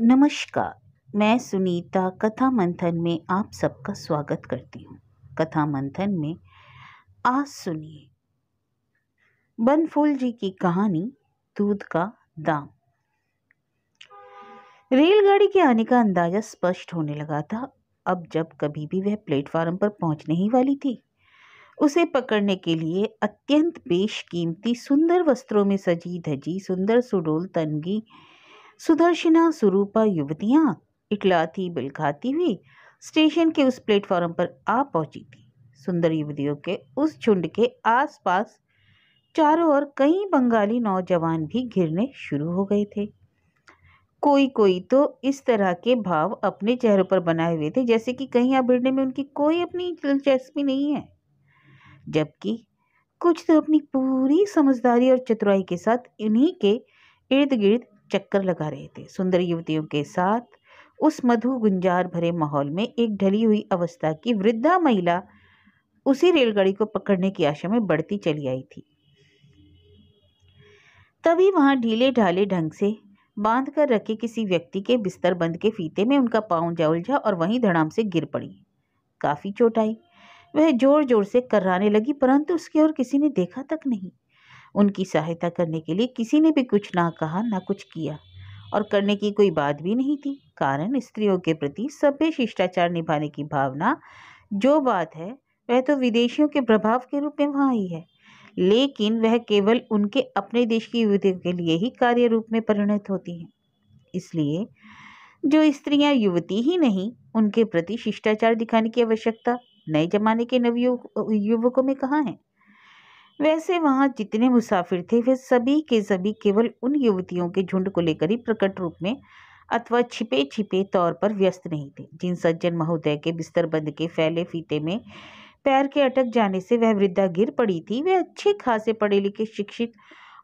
नमस्कार मैं सुनीता कथा मंथन में आप सबका स्वागत करती हूँ कथा मंथन में आज सुनिए बनफूल जी की कहानी दूध का दाम रेलगाड़ी के आने का अंदाजा स्पष्ट होने लगा था अब जब कभी भी वह प्लेटफार्म पर पहुंचने ही वाली थी उसे पकड़ने के लिए अत्यंत बेशकीमती सुंदर वस्त्रों में सजी धजी सुंदर सुडोल तनगी सुदर्शना स्वरूपा युवतियाँ इटलाती बिलखाती हुई स्टेशन के उस प्लेटफॉर्म पर आ पहुंची थी सुंदर युवतियों के उस झुंड के आसपास चारों ओर कई बंगाली नौजवान भी घिरने शुरू हो गए थे कोई कोई तो इस तरह के भाव अपने चेहरों पर बनाए हुए थे जैसे कि कहीं आप भिड़ने में उनकी कोई अपनी दिलचस्पी नहीं है जबकि कुछ तो अपनी पूरी समझदारी और चतुराई के साथ इन्हीं के इर्द गिर्द चक्कर लगा रहे थे सुंदर युवतियों के साथ उस मधु गुंजार भरे माहौल में एक ढली हुई अवस्था की वृद्धा महिला उसी रेलगाड़ी को पकड़ने की आशा में बढ़ती चली आई थी तभी वहां ढीले ढाले ढंग से बांध कर रखे किसी व्यक्ति के बिस्तर बंद के फीते में उनका पाँव जा उलझा और वहीं धड़ाम से गिर पड़ी काफ़ी चोट आई वह जोर जोर से कर्राने लगी परंतु उसकी ओर किसी ने देखा तक नहीं उनकी सहायता करने के लिए किसी ने भी कुछ ना कहा ना कुछ किया और करने की कोई बात भी नहीं थी कारण स्त्रियों के प्रति सभ्य शिष्टाचार निभाने की भावना जो बात है वह तो विदेशियों के प्रभाव के रूप में वहाँ आई है लेकिन वह केवल उनके अपने देश की युवतियों के लिए ही कार्य रूप में परिणत होती हैं इसलिए जो स्त्रियां युवती ही नहीं उनके प्रति शिष्टाचार दिखाने की आवश्यकता नए जमाने के नवयुवकों में कहाँ है वैसे वहाँ जितने मुसाफिर थे वे सभी के सभी केवल उन युवतियों के झुंड को लेकर ही प्रकट रूप में अथवा छिपे छिपे तौर पर व्यस्त नहीं थे जिन सज्जन महोदय के बिस्तर बंद के फैले फीते में पैर के अटक जाने से वह वृद्धा गिर पड़ी थी वे अच्छे खासे पढ़े लिखे शिक्षित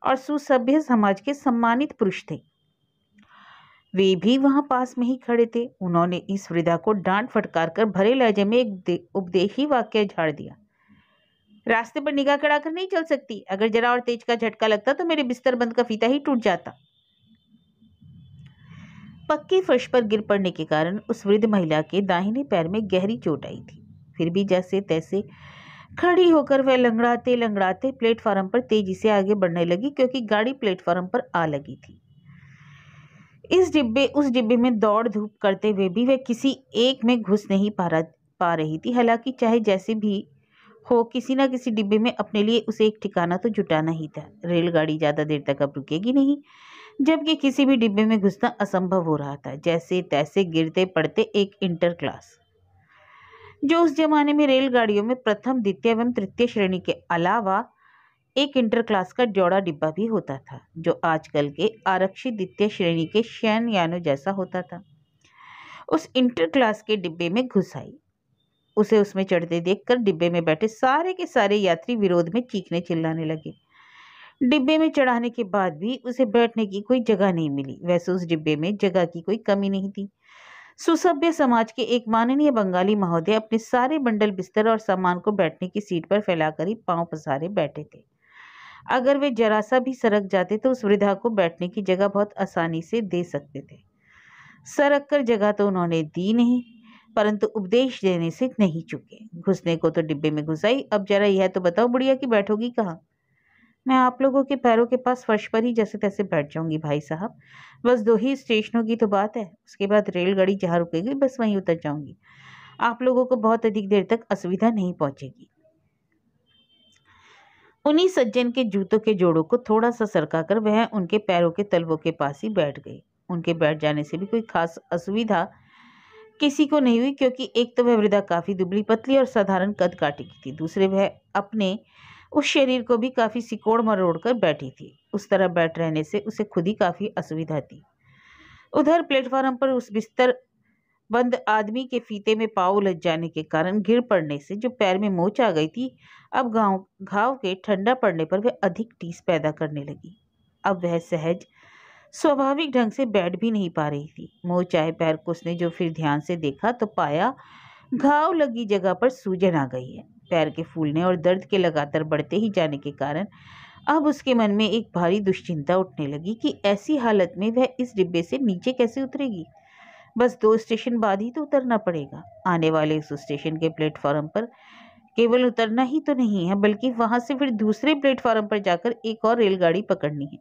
और सुसभ्य समाज के सम्मानित पुरुष थे वे भी वहां पास में ही खड़े थे उन्होंने इस वृद्धा को डांट फटकार कर भरे लहजे में एक उपदेशी वाक्य झाड़ दिया रास्ते पर निगाह कर नहीं चल सकती अगर जरा और तेज का झटका लगता तो मेरे बिस्तर बंद का फीता ही टूट जाता पक्की फर्श पर गिर पड़ने के कारण उस वृद्ध महिला के दाहिने पैर में गहरी चोट आई थी फिर भी जैसे तैसे खड़ी होकर वह लंगड़ाते लंगड़ाते प्लेटफार्म पर तेजी से आगे बढ़ने लगी क्योंकि गाड़ी प्लेटफार्म पर आ लगी थी इस डिब्बे उस डिब्बे में दौड़ धूप करते हुए भी वह किसी एक में घुस नहीं पा रहा पा रही थी हालांकि चाहे जैसे भी हो किसी ना किसी डिब्बे में अपने लिए उसे एक ठिकाना तो जुटाना ही था रेलगाड़ी ज़्यादा देर तक अब रुकेगी नहीं जबकि किसी भी डिब्बे में घुसना असंभव हो रहा था जैसे तैसे गिरते पड़ते एक इंटर क्लास जो उस जमाने में रेलगाड़ियों में प्रथम द्वितीय एवं तृतीय श्रेणी के अलावा एक इंटर क्लास का जोड़ा डिब्बा भी होता था जो आजकल के आरक्षित द्वितीय श्रेणी के शयन यानों जैसा होता था उस इंटर क्लास के डिब्बे में घुस आई उसे उसमें चढ़ते देखकर डिब्बे में बैठे सारे के सारे यात्री विरोध में चीखने चिल्लाने लगे डिब्बे में चढ़ाने के बाद भी उसे बैठने की कोई जगह नहीं मिली वैसे उस डिब्बे में जगह की कोई कमी नहीं थी सुसभ्य समाज के एक माननीय बंगाली महोदय अपने सारे बंडल बिस्तर और सामान को बैठने की सीट पर फैलाकर ही पांव पसारे बैठे थे अगर वे जरा सा भी सरक जाते तो उस वृद्धा को बैठने की जगह बहुत आसानी से दे सकते थे सरक कर जगह तो उन्होंने दी नहीं परंतु उपदेश देने से नहीं चुके घुसने को तो डिब्बे में घुसाई अब जरा यह तो बताओ बुढ़िया कि बैठोगी कहाँ मैं आप लोगों के पैरों के पास फर्श पर ही जैसे तैसे बैठ जाऊंगी भाई साहब बस दो ही स्टेशनों की तो बात है उसके बाद रेलगाड़ी जहाँ रुकेगी बस वहीं उतर जाऊंगी आप लोगों को बहुत अधिक देर तक असुविधा नहीं पहुंचेगी उन्हीं सज्जन के जूतों के जोड़ों को थोड़ा सा सरकाकर वह उनके पैरों के तलवों के पास ही बैठ गई उनके बैठ जाने से भी कोई खास असुविधा किसी को नहीं हुई क्योंकि एक तो वह वृद्धा काफ़ी दुबली पतली और साधारण कद काटी की थी दूसरे वह अपने उस शरीर को भी काफ़ी सिकोड़ मरोड़ कर बैठी थी उस तरह बैठ रहने से उसे खुद ही काफ़ी असुविधा थी उधर प्लेटफार्म पर उस बिस्तर बंद आदमी के फीते में पाव लग जाने के कारण गिर पड़ने से जो पैर में मोच आ गई थी अब गाँव घाव के ठंडा पड़ने पर वह अधिक टीस पैदा करने लगी अब वह सहज स्वाभाविक ढंग से बैठ भी नहीं पा रही थी मोह चाहे पैर को उसने जो फिर ध्यान से देखा तो पाया घाव लगी जगह पर सूजन आ गई है पैर के फूलने और दर्द के लगातार बढ़ते ही जाने के कारण अब उसके मन में एक भारी दुश्चिंता उठने लगी कि ऐसी हालत में वह इस डिब्बे से नीचे कैसे उतरेगी बस दो स्टेशन बाद ही तो उतरना पड़ेगा आने वाले उस स्टेशन के प्लेटफॉर्म पर केवल उतरना ही तो नहीं है बल्कि वहाँ से फिर दूसरे प्लेटफॉर्म पर जाकर एक और रेलगाड़ी पकड़नी है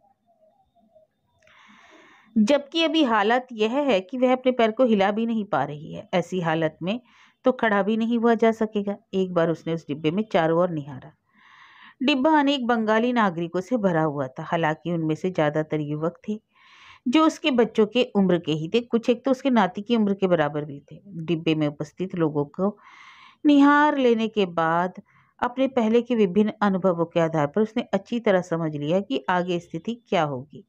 जबकि अभी हालत यह है कि वह अपने पैर को हिला भी नहीं पा रही है ऐसी हालत में तो खड़ा भी नहीं हुआ जा सकेगा एक बार उसने उस डिब्बे में चारों ओर निहारा डिब्बा अनेक बंगाली नागरिकों से भरा हुआ था हालांकि उनमें से ज़्यादातर युवक थे जो उसके बच्चों के उम्र के ही थे कुछ एक तो उसके नाती की उम्र के बराबर भी थे डिब्बे में उपस्थित लोगों को निहार लेने के बाद अपने पहले के विभिन्न अनुभवों के आधार पर उसने अच्छी तरह समझ लिया कि आगे स्थिति क्या होगी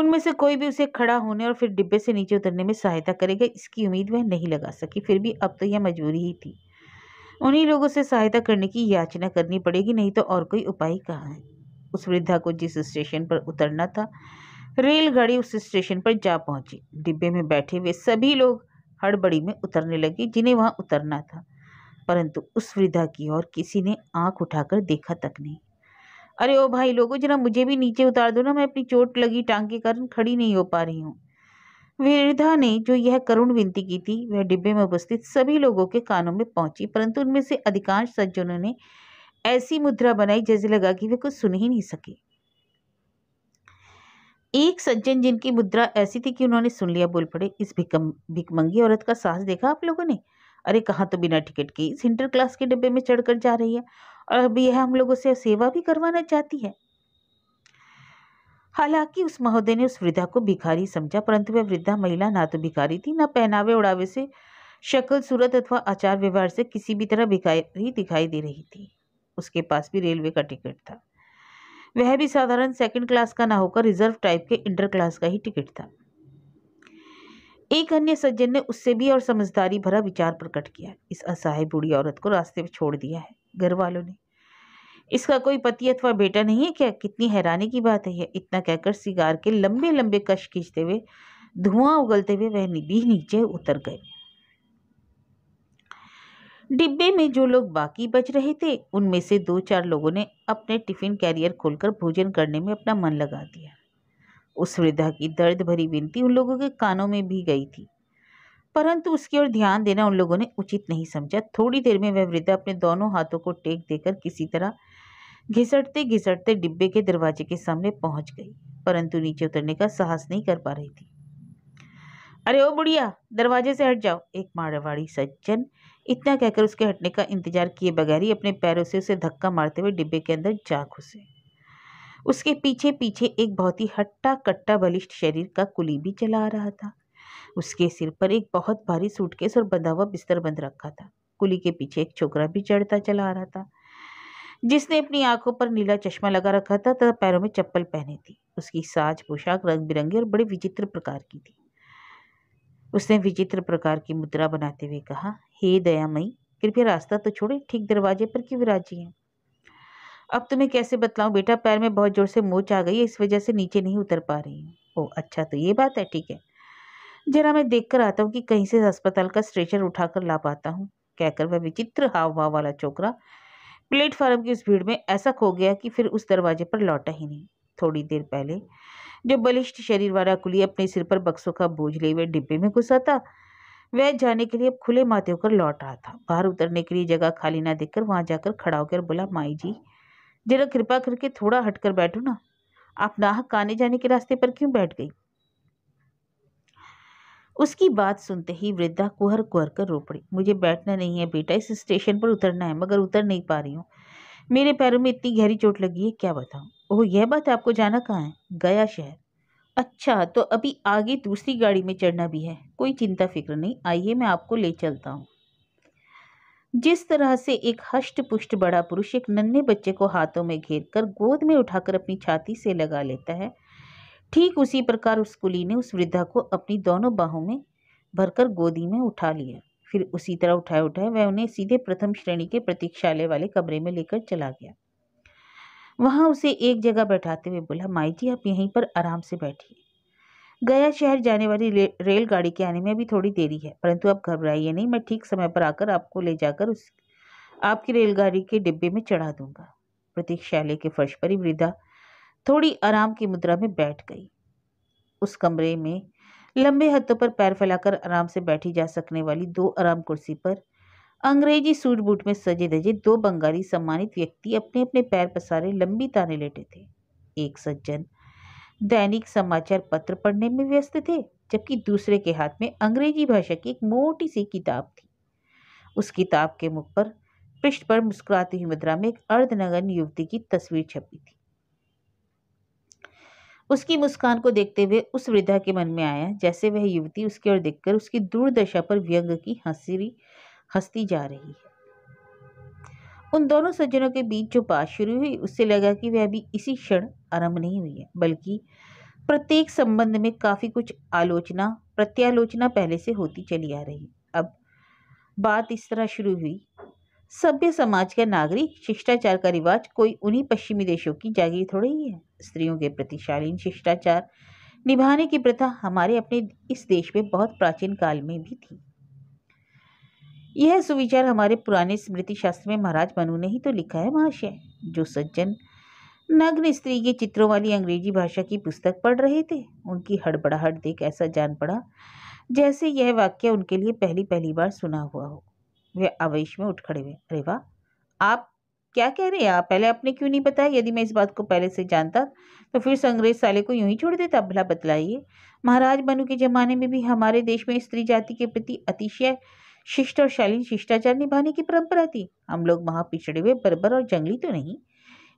उनमें से कोई भी उसे खड़ा होने और फिर डिब्बे से नीचे उतरने में सहायता करेगा इसकी उम्मीद वह नहीं लगा सकी फिर भी अब तो यह मजबूरी ही थी उन्हीं लोगों से सहायता करने की याचना करनी पड़ेगी नहीं तो और कोई उपाय कहाँ है उस वृद्धा को जिस स्टेशन पर उतरना था रेलगाड़ी उस स्टेशन पर जा पहुंची डिब्बे में बैठे हुए सभी लोग हड़बड़ी में उतरने लगे जिन्हें वहां उतरना था परंतु उस वृद्धा की ओर किसी ने आंख उठाकर देखा तक नहीं अरे ओ भाई लोगों जरा मुझे भी नीचे उतार दो ना मैं अपनी चोट लगी टांग के कारण खड़ी नहीं हो पा रही हूँ वृद्धा ने जो यह करुण विनती की थी वह डिब्बे में उपस्थित सभी लोगों के कानों में पहुंची परंतु उनमें से अधिकांश सज्जनों ने ऐसी मुद्रा बनाई जैसे लगा कि वे कुछ सुन ही नहीं सके एक सज्जन जिनकी मुद्रा ऐसी थी कि उन्होंने सुन लिया बोल पड़े इस भिकम भिकमंगी औरत का साहस देखा आप लोगों ने अरे कहाँ तो बिना टिकट के इस इंटर क्लास के डिब्बे में चढ़कर जा रही है और अभी यह हम लोगों से सेवा भी करवाना चाहती है हालांकि उस महोदय ने उस वृद्धा को भिखारी समझा परंतु वह वृद्धा महिला ना तो भिखारी थी ना पहनावे उड़ावे से शक्ल सूरत अथवा आचार व्यवहार से किसी भी तरह भिखारी दिखाई दे रही थी उसके पास भी रेलवे का टिकट था वह भी साधारण सेकंड क्लास का ना होकर रिजर्व टाइप के इंटर क्लास का ही टिकट था एक अन्य सज्जन ने उससे भी और समझदारी भरा विचार प्रकट किया इस असहाय बूढ़ी औरत को रास्ते में छोड़ दिया है घर वालों ने इसका कोई पति अथवा बेटा नहीं है क्या कितनी हैरानी की बात है यह इतना कहकर सिगार के लंबे लंबे कश खींचते हुए धुआं उगलते हुए वह भी नीचे उतर गए डिब्बे में जो लोग बाकी बच रहे थे उनमें से दो चार लोगों ने अपने टिफिन कैरियर खोलकर भोजन करने में अपना मन लगा दिया उस वृद्धा की दर्द भरी विनती उन लोगों के कानों में भी गई थी परंतु उसकी ओर ध्यान देना उन लोगों ने उचित नहीं समझा थोड़ी देर में वह वृद्धा अपने दोनों हाथों को टेक देकर किसी तरह घिसटते घिसटते डिब्बे के दरवाजे के सामने पहुंच गई परंतु नीचे उतरने का साहस नहीं कर पा रही थी अरे ओ बुढ़िया दरवाजे से हट जाओ एक मारवाड़ी सज्जन इतना कहकर उसके हटने का इंतजार किए बगैर ही अपने पैरों से उसे धक्का मारते हुए डिब्बे के अंदर जा घुसे उसके पीछे पीछे एक बहुत ही हट्टा कट्टा बलिष्ठ शरीर का कुली भी चला रहा था उसके सिर पर एक बहुत भारी सूटकेस और बंधा हुआ बिस्तर बंद रखा था कुली के पीछे एक छोकरा भी चढ़ता चला आ रहा था जिसने अपनी आंखों पर नीला चश्मा लगा रखा था तथा पैरों में चप्पल पहनी थी उसकी साज पोशाक रंग बिरंगी और बड़े विचित्र प्रकार की थी उसने विचित्र प्रकार की मुद्रा बनाते हुए कहा हे दयामयी कृपया रास्ता तो छोड़े ठीक दरवाजे पर क्यों विराजी हैं अब तुम्हें कैसे बतलाऊँ बेटा पैर में बहुत ज़ोर से मोच आ गई है इस वजह से नीचे नहीं उतर पा रही हूँ ओह अच्छा तो ये बात है ठीक है जरा मैं देख कर आता हूँ कि कहीं से अस्पताल का स्ट्रेचर उठा कर ला पाता हूँ कहकर वह विचित्र हाव भाव वाला चोकरा प्लेटफार्म की उस भीड़ में ऐसा खो गया कि फिर उस दरवाजे पर लौटा ही नहीं थोड़ी देर पहले जो बलिष्ठ शरीर वाला कुली अपने सिर पर बक्सों का बोझ ले हुए डिब्बे में घुसा था वह जाने के लिए अब खुले माथे होकर लौट रहा था बाहर उतरने के लिए जगह खाली ना देखकर वहां जाकर खड़ा होकर बोला माई जी जरा कृपा करके थोड़ा हटकर बैठो ना आप नाहक आने जाने के रास्ते पर क्यों बैठ गई उसकी बात सुनते ही वृद्धा कुहर कुहर कर रो पड़ी मुझे बैठना नहीं है बेटा इस स्टेशन पर उतरना है मगर उतर नहीं पा रही हूँ मेरे पैरों में इतनी गहरी चोट लगी है क्या बताऊँ ओह यह बात आपको जाना कहाँ है गया शहर अच्छा तो अभी आगे दूसरी गाड़ी में चढ़ना भी है कोई चिंता फिक्र नहीं आइए मैं आपको ले चलता हूँ जिस तरह से एक हष्ट पुष्ट बड़ा पुरुष एक नन्हे बच्चे को हाथों में घेर कर गोद में उठाकर अपनी छाती से लगा लेता है ठीक उसी प्रकार उस कुली ने उस वृद्धा को अपनी दोनों बाहों में भरकर गोदी में उठा लिया फिर उसी तरह उठाए उठाए वह उन्हें सीधे प्रथम श्रेणी के प्रतीक्षालय वाले कमरे में लेकर चला गया वहाँ उसे एक जगह बैठाते हुए बोला माई जी आप यहीं पर आराम से बैठिए गया शहर जाने वाली रेलगाड़ी के आने में अभी थोड़ी देरी है परंतु आप घबराइए नहीं मैं ठीक समय पर आकर आपको ले जाकर उस आपकी रेलगाड़ी के डिब्बे में चढ़ा दूंगा प्रतीक्षालय के फर्श पर ही वृद्धा थोड़ी आराम की मुद्रा में बैठ गई उस कमरे में लंबे हथों पर पैर फैलाकर आराम से बैठी जा सकने वाली दो आराम कुर्सी पर अंग्रेजी सूट बूट में सजे धजे दो बंगाली सम्मानित व्यक्ति अपने अपने पैर पसारे लंबी ताने लेटे थे एक सज्जन दैनिक समाचार पत्र पढ़ने में व्यस्त थे जबकि दूसरे के हाथ में अंग्रेजी भाषा की एक मोटी सी किताब थी उस किताब के मुख पर पृष्ठ पर मुस्कुराती हुई मुद्रा में एक अर्धनगन युवती की तस्वीर छपी थी उसकी मुस्कान को देखते हुए उस वृद्धा के मन में आया जैसे वह युवती उसकी ओर देखकर उसकी दुर्दशा पर व्यंग की हंसी हंसती जा रही है उन दोनों सज्जनों के बीच जो बात शुरू हुई उससे लगा कि वह अभी इसी क्षण आरंभ नहीं हुई है बल्कि प्रत्येक संबंध में काफ़ी कुछ आलोचना प्रत्यालोचना पहले से होती चली आ रही अब बात इस तरह शुरू हुई सभ्य समाज का नागरिक शिष्टाचार का रिवाज कोई उन्हीं पश्चिमी देशों की जागीर थोड़ी ही है स्त्रियों के प्रति शालीन शिष्टाचार निभाने की प्रथा हमारे अपने इस देश में बहुत प्राचीन काल में भी थी यह सुविचार हमारे पुराने स्मृति शास्त्र में महाराज मनु ने ही तो लिखा है महाशय जो सज्जन नग्न स्त्री के चित्रों वाली अंग्रेजी भाषा की पुस्तक पढ़ रहे थे उनकी हड़बड़ाहट देख ऐसा जान पड़ा जैसे यह वाक्य उनके लिए पहली पहली बार सुना हुआ हो वे आवेश में उठ खड़े हुए अरे वाह आप क्या कह रहे हैं आप पहले आपने क्यों नहीं बताया यदि मैं इस बात को पहले से जानता तो फिर संग्रेज साले को यूं ही छोड़ देता भला बतलाइए महाराज बनु के जमाने में भी हमारे देश में स्त्री जाति के प्रति अतिशय शिष्ट और शालीन शिष्टाचार निभाने की परंपरा थी हम लोग वहां पिछड़े हुए बर्बर और जंगली तो नहीं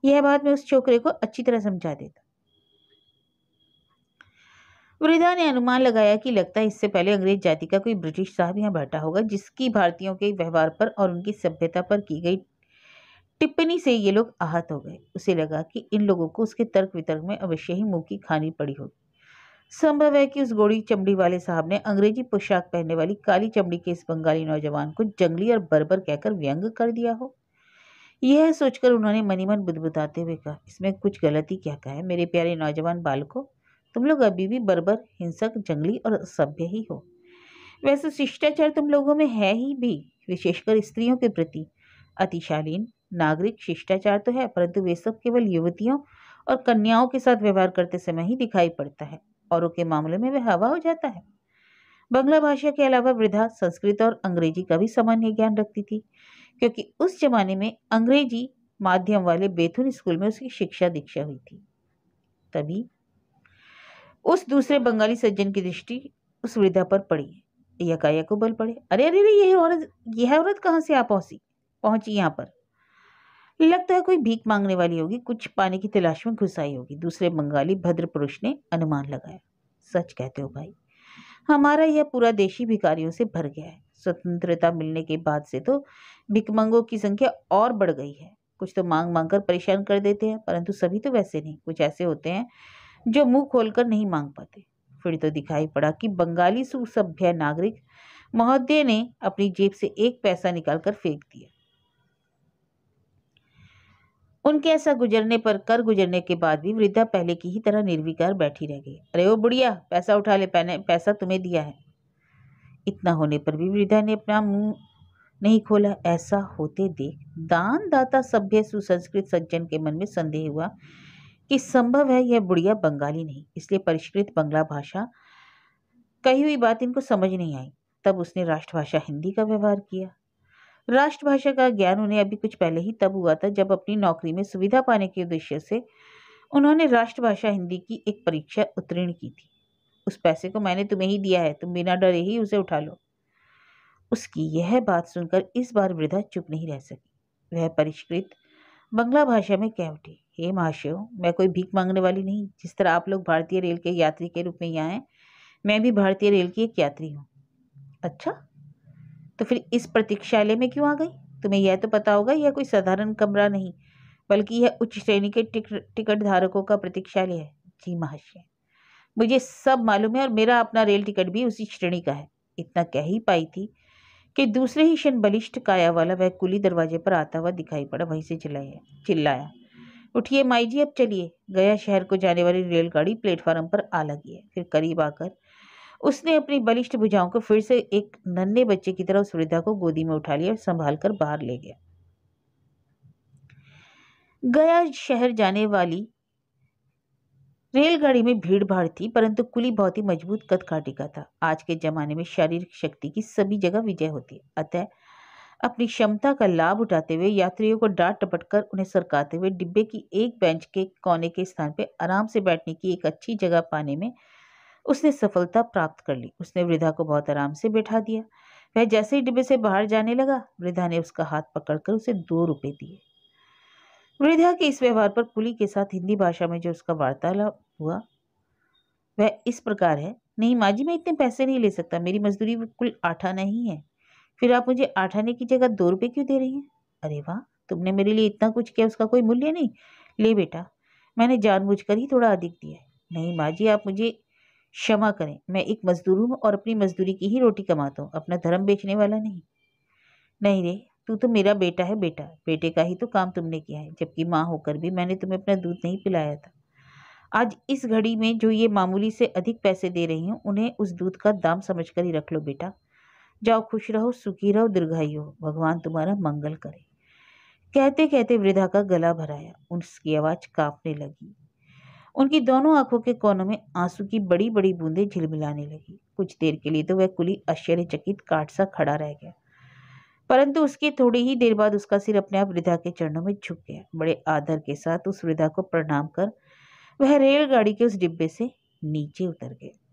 यह बात मैं उस छोकरे को अच्छी तरह समझा देता वृद्धा ने अनुमान लगाया कि लगता है इससे पहले अंग्रेज जाति का कोई ब्रिटिश साहब यहाँ बैठा होगा जिसकी भारतीयों के व्यवहार पर और उनकी सभ्यता पर की गई टिप्पणी से ये लोग आहत हो गए उसे लगा कि इन लोगों को उसके तर्क वितर्क में अवश्य ही मुंह की खानी पड़ी होगी संभव है कि उस गोड़ी चमड़ी वाले साहब ने अंग्रेजी पोशाक पहनने वाली काली चमड़ी के इस बंगाली नौजवान को जंगली और बर्बर कहकर व्यंग कर दिया हो यह सोचकर उन्होंने मनीमन बुदबुदाते हुए कहा इसमें कुछ गलती क्या कहा है मेरे प्यारे नौजवान बालको तुम लोग अभी भी बर्बर हिंसक जंगली और असभ्य ही हो वैसे शिष्टाचार तुम लोगों में है ही भी विशेषकर स्त्रियों के प्रति अतिशालीन नागरिक शिष्टाचार तो है परंतु वे सब केवल युवतियों और कन्याओं के साथ व्यवहार करते समय ही दिखाई पड़ता है औरों के मामले में वह हवा हो जाता है बंगला भाषा के अलावा वृद्धा संस्कृत और अंग्रेजी का भी सामान्य ज्ञान रखती थी क्योंकि उस जमाने में अंग्रेजी माध्यम वाले बेथुन स्कूल में उसकी शिक्षा दीक्षा हुई थी तभी उस दूसरे बंगाली सज्जन की दृष्टि उस वृद्धा पर पड़ी यकाया को बल पड़े अरे अरे अरे यह औरत यह औरत कहाँ से आ पहुंची पहुंची यहाँ पर लगता है कोई भीख मांगने वाली होगी कुछ पाने की तलाश में घुस आई होगी दूसरे बंगाली भद्र पुरुष ने अनुमान लगाया सच कहते हो भाई हमारा यह पूरा देशी भिखारियों से भर गया है स्वतंत्रता मिलने के बाद से तो भिकमंगों की संख्या और बढ़ गई है कुछ तो मांग मांग कर परेशान कर देते हैं परंतु सभी तो वैसे नहीं कुछ ऐसे होते हैं जो मुंह खोलकर नहीं मांग पाते फिर तो दिखाई पड़ा कि बंगाली सुसभ्य नागरिक महोदय ने अपनी जेब से एक पैसा निकालकर फेंक दिया उनके ऐसा गुजरने पर कर गुजरने के बाद भी वृद्धा पहले की ही तरह निर्विकार बैठी रह गई अरे ओ बुढ़िया पैसा उठा ले पैने पैसा तुम्हें दिया है इतना होने पर भी वृद्धा ने अपना मुंह नहीं खोला ऐसा होते देख दान दाता सभ्य सुसंस्कृत सज्जन के मन में संदेह हुआ कि संभव है यह बुढ़िया बंगाली नहीं इसलिए परिष्कृत बंगला भाषा कही हुई बात इनको समझ नहीं आई तब उसने राष्ट्रभाषा हिंदी का व्यवहार किया राष्ट्रभाषा का ज्ञान उन्हें अभी कुछ पहले ही तब हुआ था जब अपनी नौकरी में सुविधा पाने के उद्देश्य से उन्होंने राष्ट्रभाषा हिंदी की एक परीक्षा उत्तीर्ण की थी उस पैसे को मैंने तुम्हें ही दिया है तुम बिना डरे ही उसे उठा लो उसकी यह बात सुनकर इस बार वृद्धा चुप नहीं रह सकी वह परिष्कृत बंगला भाषा में कह उठी हे महाशय मैं कोई भीख मांगने वाली नहीं जिस तरह आप लोग भारतीय रेल के यात्री के रूप में यहाँ हैं मैं भी भारतीय रेल की एक यात्री हूँ अच्छा तो फिर इस प्रतीक्षालय में क्यों आ गई तुम्हें यह तो पता होगा यह कोई साधारण कमरा नहीं बल्कि यह उच्च श्रेणी के टिकट टिकट धारकों का प्रतीक्षालय है जी महाशय मुझे सब मालूम है और मेरा अपना रेल टिकट भी उसी श्रेणी का है इतना कह ही पाई थी कि दूसरे ही क्षण बलिष्ठ काया वाला वह कुली दरवाजे पर आता हुआ दिखाई पड़ा वहीं से चिल्लाया चिल्लाया उठिए माई जी अब चलिए गया शहर को जाने वाली रेलगाड़ी प्लेटफार्म पर आ लगी है फिर करीब आकर उसने अपनी बलिष्ठ भुजाओं को फिर से एक नन्हे बच्चे की तरह उस वृद्धा को गोदी में उठा लिया और संभाल कर बाहर ले गया गया शहर जाने वाली रेलगाड़ी में भीड़ भाड़ थी परंतु कुली बहुत ही मजबूत कद काटी का था आज के जमाने में शारीरिक शक्ति की सभी जगह विजय होती है अतः अपनी क्षमता का लाभ उठाते हुए यात्रियों को डांट टपट कर उन्हें सरकाते हुए डिब्बे की एक बेंच के कोने के स्थान पर आराम से बैठने की एक अच्छी जगह पाने में उसने सफलता प्राप्त कर ली उसने वृद्धा को बहुत आराम से बैठा दिया वह जैसे ही डिब्बे से बाहर जाने लगा वृद्धा ने उसका हाथ पकड़कर उसे दो रुपये दिए वृद्धा के इस व्यवहार पर कुली के साथ हिंदी भाषा में जो उसका वार्तालाप हुआ वह इस प्रकार है नहीं माँ जी मैं इतने पैसे नहीं ले सकता मेरी मजदूरी कुल आठा नहीं ही है फिर आप मुझे आठ आने की जगह दो रुपये क्यों दे रही हैं अरे वाह तुमने मेरे लिए इतना कुछ किया उसका कोई मूल्य नहीं ले बेटा मैंने जानबूझकर ही थोड़ा अधिक दिया नहीं माँ जी आप मुझे क्षमा करें मैं एक मजदूर हूँ और अपनी मजदूरी की ही रोटी कमाता हूँ अपना धर्म बेचने वाला नहीं नहीं रे तू तो मेरा बेटा है बेटा बेटे का ही तो काम तुमने किया है जबकि माँ होकर भी मैंने तुम्हें अपना दूध नहीं पिलाया था आज इस घड़ी में जो ये मामूली से अधिक पैसे दे रही हूँ उन्हें उस दूध का दाम समझ कर ही रख लो बेटा जाओ खुश रहो सुखी रहो दीर्घायु हो भगवान तुम्हारा मंगल करे कहते कहते वृद्धा का गला भराया उसकी आवाज़ कांपने लगी उनकी दोनों आंखों के कोनों में आंसू की बड़ी बड़ी बूंदें झिलमिलाने लगी कुछ देर के लिए तो वह कुली आश्चर्यचकित काट सा खड़ा रह गया परंतु उसके थोड़ी ही देर बाद उसका सिर अपने आप वृद्धा के चरणों में झुक गया बड़े आदर के साथ उस वृद्धा को प्रणाम कर वह रेलगाड़ी के उस डिब्बे से नीचे उतर गया